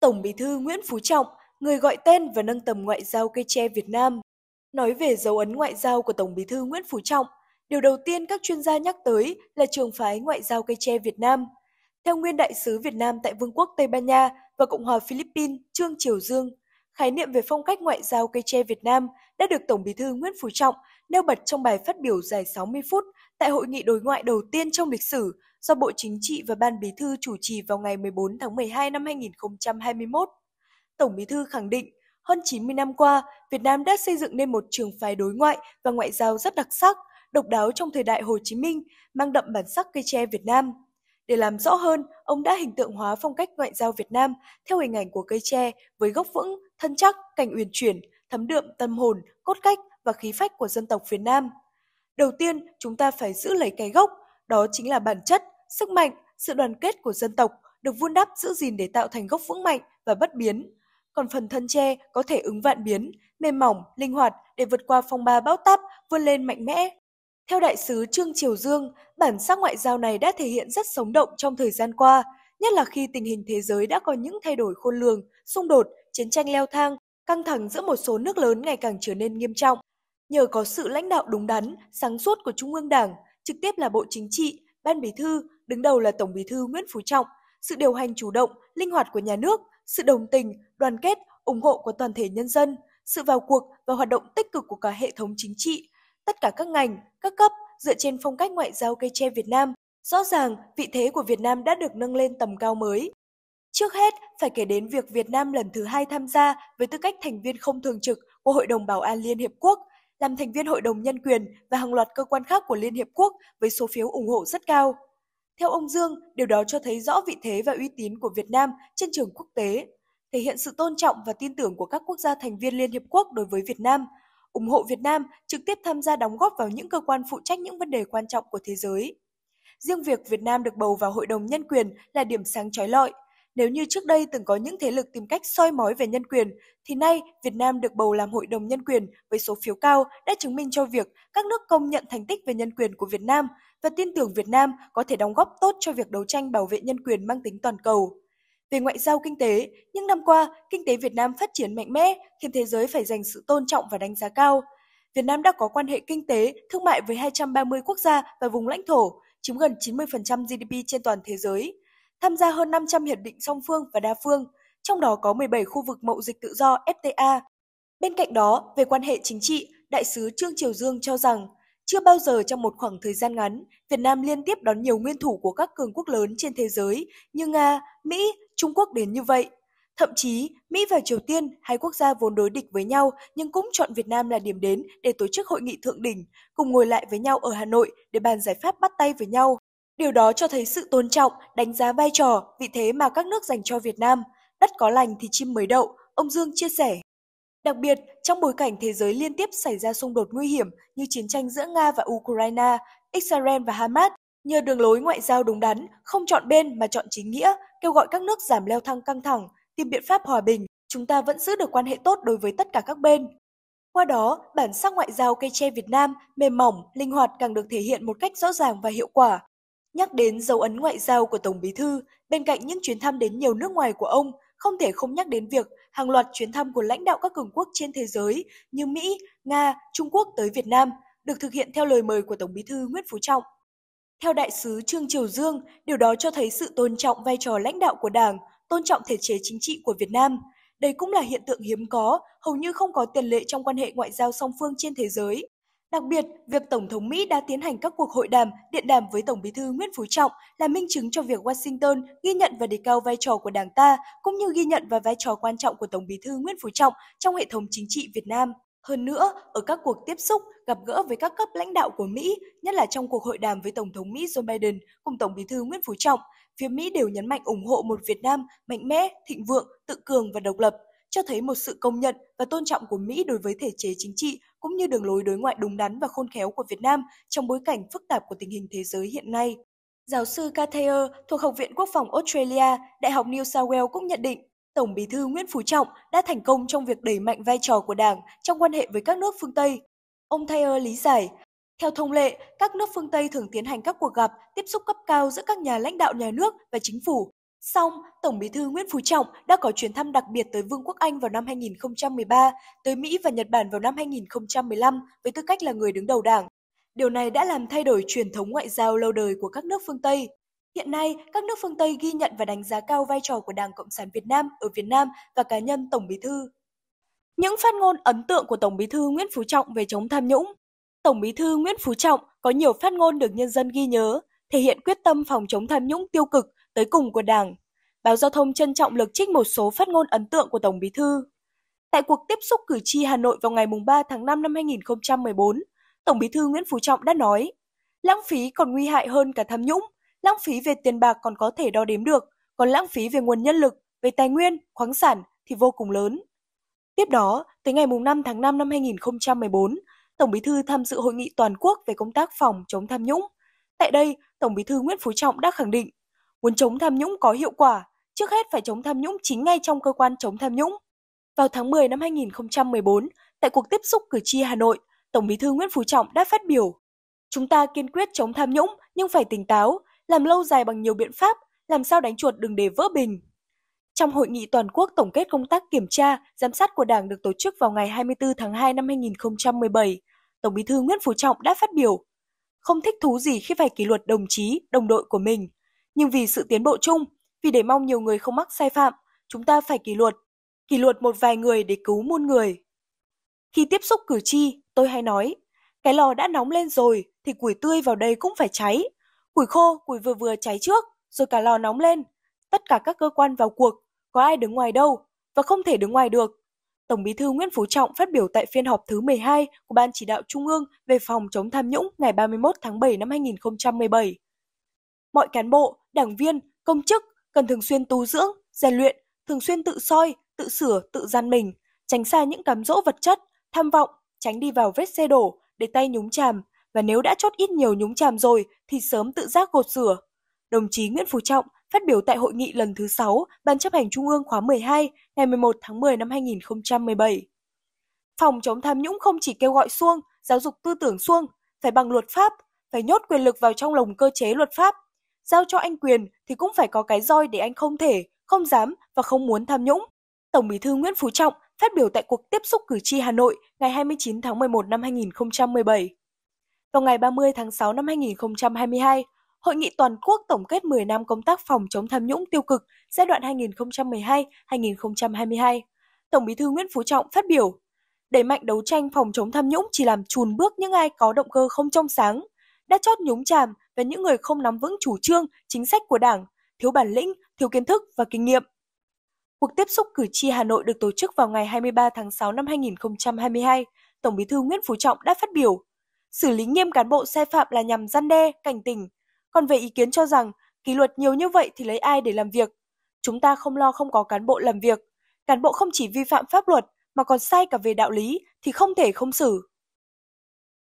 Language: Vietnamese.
Tổng bí thư Nguyễn Phú Trọng, người gọi tên và nâng tầm ngoại giao cây tre Việt Nam. Nói về dấu ấn ngoại giao của Tổng bí thư Nguyễn Phú Trọng, điều đầu tiên các chuyên gia nhắc tới là trường phái ngoại giao cây tre Việt Nam. Theo nguyên đại sứ Việt Nam tại Vương quốc Tây Ban Nha và Cộng hòa Philippines Trương Triều Dương, khái niệm về phong cách ngoại giao cây tre Việt Nam đã được Tổng bí thư Nguyễn Phú Trọng nêu bật trong bài phát biểu dài 60 phút tại hội nghị đối ngoại đầu tiên trong lịch sử do Bộ Chính trị và Ban Bí thư chủ trì vào ngày 14 tháng 12 năm 2021. Tổng Bí thư khẳng định, hơn 90 năm qua, Việt Nam đã xây dựng nên một trường phái đối ngoại và ngoại giao rất đặc sắc, độc đáo trong thời đại Hồ Chí Minh, mang đậm bản sắc cây tre Việt Nam. Để làm rõ hơn, ông đã hình tượng hóa phong cách ngoại giao Việt Nam theo hình ảnh của cây tre với gốc vững, thân chắc, cành uyển chuyển, thấm đượm tâm hồn, cốt cách và khí phách của dân tộc Việt Nam. Đầu tiên, chúng ta phải giữ lấy cái gốc, đó chính là bản chất, sức mạnh, sự đoàn kết của dân tộc được vun đắp giữ gìn để tạo thành gốc vững mạnh và bất biến. Còn phần thân tre có thể ứng vạn biến, mềm mỏng, linh hoạt để vượt qua phong ba bão táp, vươn lên mạnh mẽ. Theo đại sứ Trương Triều Dương, bản sắc ngoại giao này đã thể hiện rất sống động trong thời gian qua, nhất là khi tình hình thế giới đã có những thay đổi khôn lường, xung đột, chiến tranh leo thang, căng thẳng giữa một số nước lớn ngày càng trở nên nghiêm trọng. Nhờ có sự lãnh đạo đúng đắn, sáng suốt của Trung ương Đảng, trực tiếp là Bộ Chính trị, Ban Bí thư, đứng đầu là Tổng Bí thư Nguyễn Phú Trọng, sự điều hành chủ động, linh hoạt của nhà nước, sự đồng tình, đoàn kết, ủng hộ của toàn thể nhân dân, sự vào cuộc và hoạt động tích cực của cả hệ thống chính trị, tất cả các ngành, các cấp dựa trên phong cách ngoại giao cây tre Việt Nam. Rõ ràng, vị thế của Việt Nam đã được nâng lên tầm cao mới. Trước hết, phải kể đến việc Việt Nam lần thứ hai tham gia với tư cách thành viên không thường trực của Hội đồng Bảo an Liên Hiệp Quốc làm thành viên Hội đồng Nhân quyền và hàng loạt cơ quan khác của Liên Hiệp Quốc với số phiếu ủng hộ rất cao. Theo ông Dương, điều đó cho thấy rõ vị thế và uy tín của Việt Nam trên trường quốc tế, thể hiện sự tôn trọng và tin tưởng của các quốc gia thành viên Liên Hiệp Quốc đối với Việt Nam, ủng hộ Việt Nam trực tiếp tham gia đóng góp vào những cơ quan phụ trách những vấn đề quan trọng của thế giới. Riêng việc Việt Nam được bầu vào Hội đồng Nhân quyền là điểm sáng trói lọi – nếu như trước đây từng có những thế lực tìm cách soi mói về nhân quyền, thì nay Việt Nam được bầu làm Hội đồng Nhân quyền với số phiếu cao đã chứng minh cho việc các nước công nhận thành tích về nhân quyền của Việt Nam và tin tưởng Việt Nam có thể đóng góp tốt cho việc đấu tranh bảo vệ nhân quyền mang tính toàn cầu. Về ngoại giao kinh tế, những năm qua, kinh tế Việt Nam phát triển mạnh mẽ khiến thế giới phải dành sự tôn trọng và đánh giá cao. Việt Nam đã có quan hệ kinh tế, thương mại với 230 quốc gia và vùng lãnh thổ, chiếm gần 90% GDP trên toàn thế giới tham gia hơn 500 hiệp định song phương và đa phương, trong đó có 17 khu vực mậu dịch tự do FTA. Bên cạnh đó, về quan hệ chính trị, Đại sứ Trương Triều Dương cho rằng chưa bao giờ trong một khoảng thời gian ngắn, Việt Nam liên tiếp đón nhiều nguyên thủ của các cường quốc lớn trên thế giới như Nga, Mỹ, Trung Quốc đến như vậy. Thậm chí, Mỹ và Triều Tiên, hai quốc gia vốn đối địch với nhau nhưng cũng chọn Việt Nam là điểm đến để tổ chức hội nghị thượng đỉnh, cùng ngồi lại với nhau ở Hà Nội để bàn giải pháp bắt tay với nhau. Điều đó cho thấy sự tôn trọng, đánh giá vai trò, vị thế mà các nước dành cho Việt Nam. Đất có lành thì chim mới đậu, ông Dương chia sẻ. Đặc biệt, trong bối cảnh thế giới liên tiếp xảy ra xung đột nguy hiểm như chiến tranh giữa Nga và Ukraine, Israel và Hamas, nhờ đường lối ngoại giao đúng đắn, không chọn bên mà chọn chính nghĩa, kêu gọi các nước giảm leo thang căng thẳng, tìm biện pháp hòa bình, chúng ta vẫn giữ được quan hệ tốt đối với tất cả các bên. Qua đó, bản sắc ngoại giao cây tre Việt Nam mềm mỏng, linh hoạt càng được thể hiện một cách rõ ràng và hiệu quả, Nhắc đến dấu ấn ngoại giao của Tổng Bí Thư, bên cạnh những chuyến thăm đến nhiều nước ngoài của ông, không thể không nhắc đến việc hàng loạt chuyến thăm của lãnh đạo các cường quốc trên thế giới như Mỹ, Nga, Trung Quốc tới Việt Nam được thực hiện theo lời mời của Tổng Bí Thư Nguyễn Phú Trọng. Theo đại sứ Trương Triều Dương, điều đó cho thấy sự tôn trọng vai trò lãnh đạo của Đảng, tôn trọng thể chế chính trị của Việt Nam. Đây cũng là hiện tượng hiếm có, hầu như không có tiền lệ trong quan hệ ngoại giao song phương trên thế giới. Đặc biệt, việc Tổng thống Mỹ đã tiến hành các cuộc hội đàm, điện đàm với Tổng bí thư Nguyễn Phú Trọng là minh chứng cho việc Washington ghi nhận và đề cao vai trò của Đảng ta, cũng như ghi nhận và vai trò quan trọng của Tổng bí thư Nguyễn Phú Trọng trong hệ thống chính trị Việt Nam. Hơn nữa, ở các cuộc tiếp xúc, gặp gỡ với các cấp lãnh đạo của Mỹ, nhất là trong cuộc hội đàm với Tổng thống Mỹ Joe Biden cùng Tổng bí thư Nguyễn Phú Trọng, phía Mỹ đều nhấn mạnh ủng hộ một Việt Nam mạnh mẽ, thịnh vượng, tự cường và độc lập – cho thấy một sự công nhận và tôn trọng của Mỹ đối với thể chế chính trị cũng như đường lối đối ngoại đúng đắn và khôn khéo của Việt Nam trong bối cảnh phức tạp của tình hình thế giới hiện nay. Giáo sư Cathayer thuộc Học viện Quốc phòng Australia, Đại học New South Wales cũng nhận định Tổng bí thư Nguyễn Phú Trọng đã thành công trong việc đẩy mạnh vai trò của Đảng trong quan hệ với các nước phương Tây. Ông Thayer lý giải, theo thông lệ, các nước phương Tây thường tiến hành các cuộc gặp, tiếp xúc cấp cao giữa các nhà lãnh đạo nhà nước và chính phủ Song, Tổng bí thư Nguyễn Phú Trọng đã có chuyến thăm đặc biệt tới Vương quốc Anh vào năm 2013, tới Mỹ và Nhật Bản vào năm 2015 với tư cách là người đứng đầu đảng. Điều này đã làm thay đổi truyền thống ngoại giao lâu đời của các nước phương Tây. Hiện nay, các nước phương Tây ghi nhận và đánh giá cao vai trò của Đảng Cộng sản Việt Nam ở Việt Nam và cá nhân Tổng bí thư. Những phát ngôn ấn tượng của Tổng bí thư Nguyễn Phú Trọng về chống tham nhũng Tổng bí thư Nguyễn Phú Trọng có nhiều phát ngôn được nhân dân ghi nhớ, thể hiện quyết tâm phòng chống tham nhũng tiêu cực, tới cùng của Đảng. Báo Giao thông trân trọng lực trích một số phát ngôn ấn tượng của Tổng Bí thư. Tại cuộc tiếp xúc cử tri Hà Nội vào ngày 3 tháng 5 năm 2014, Tổng Bí thư Nguyễn Phú Trọng đã nói, lãng phí còn nguy hại hơn cả tham nhũng, lãng phí về tiền bạc còn có thể đo đếm được, còn lãng phí về nguồn nhân lực, về tài nguyên, khoáng sản thì vô cùng lớn. Tiếp đó, tới ngày 5 tháng 5 năm 2014, Tổng Bí thư tham dự hội nghị toàn quốc về công tác phòng chống tham nhũng. Tại đây, Tổng Bí thư Nguyễn Phú Trọng đã khẳng định Muốn chống tham nhũng có hiệu quả, trước hết phải chống tham nhũng chính ngay trong cơ quan chống tham nhũng. Vào tháng 10 năm 2014, tại cuộc tiếp xúc cử tri Hà Nội, Tổng Bí thư Nguyễn Phú Trọng đã phát biểu: "Chúng ta kiên quyết chống tham nhũng nhưng phải tỉnh táo, làm lâu dài bằng nhiều biện pháp, làm sao đánh chuột đừng để vỡ bình." Trong hội nghị toàn quốc tổng kết công tác kiểm tra, giám sát của Đảng được tổ chức vào ngày 24 tháng 2 năm 2017, Tổng Bí thư Nguyễn Phú Trọng đã phát biểu: "Không thích thú gì khi phải kỷ luật đồng chí, đồng đội của mình." nhưng vì sự tiến bộ chung, vì để mong nhiều người không mắc sai phạm, chúng ta phải kỷ luật, kỷ luật một vài người để cứu muôn người. Khi tiếp xúc cử tri, tôi hay nói, cái lò đã nóng lên rồi thì củi tươi vào đây cũng phải cháy. Củi khô, củi vừa vừa cháy trước, rồi cả lò nóng lên. Tất cả các cơ quan vào cuộc, có ai đứng ngoài đâu và không thể đứng ngoài được. Tổng Bí thư Nguyễn Phú Trọng phát biểu tại phiên họp thứ 12 của Ban chỉ đạo Trung ương về phòng chống tham nhũng ngày 31 tháng 7 năm 2017 mọi cán bộ, đảng viên, công chức cần thường xuyên tu dưỡng, rèn luyện, thường xuyên tự soi, tự sửa, tự gian mình, tránh xa những cám dỗ vật chất, tham vọng, tránh đi vào vết xe đổ, để tay nhúng chàm, và nếu đã chót ít nhiều nhúng chàm rồi thì sớm tự giác gột rửa. Đồng chí Nguyễn Phú Trọng phát biểu tại hội nghị lần thứ 6 Ban chấp hành Trung ương khóa 12 ngày 11 tháng 10 năm 2017. Phòng chống tham nhũng không chỉ kêu gọi xuông, giáo dục tư tưởng xuông, phải bằng luật pháp, phải nhốt quyền lực vào trong lồng cơ chế luật pháp, Giao cho anh quyền thì cũng phải có cái roi để anh không thể, không dám và không muốn tham nhũng. Tổng Bí thư Nguyễn Phú Trọng phát biểu tại cuộc tiếp xúc cử tri Hà Nội ngày 29 tháng 11 năm 2017. Vào ngày 30 tháng 6 năm 2022, Hội nghị toàn quốc tổng kết 10 năm công tác phòng chống tham nhũng tiêu cực giai đoạn 2012-2022. Tổng Bí thư Nguyễn Phú Trọng phát biểu, đẩy mạnh đấu tranh phòng chống tham nhũng chỉ làm chùn bước những ai có động cơ không trong sáng, đã chót nhúng chàm về những người không nắm vững chủ trương, chính sách của Đảng, thiếu bản lĩnh, thiếu kiến thức và kinh nghiệm. Cuộc tiếp xúc cử tri Hà Nội được tổ chức vào ngày 23 tháng 6 năm 2022. Tổng Bí thư Nguyễn Phú Trọng đã phát biểu, xử lý nghiêm cán bộ sai phạm là nhằm gian đe, cảnh tỉnh. Còn về ý kiến cho rằng, kỷ luật nhiều như vậy thì lấy ai để làm việc? Chúng ta không lo không có cán bộ làm việc. Cán bộ không chỉ vi phạm pháp luật mà còn sai cả về đạo lý thì không thể không xử.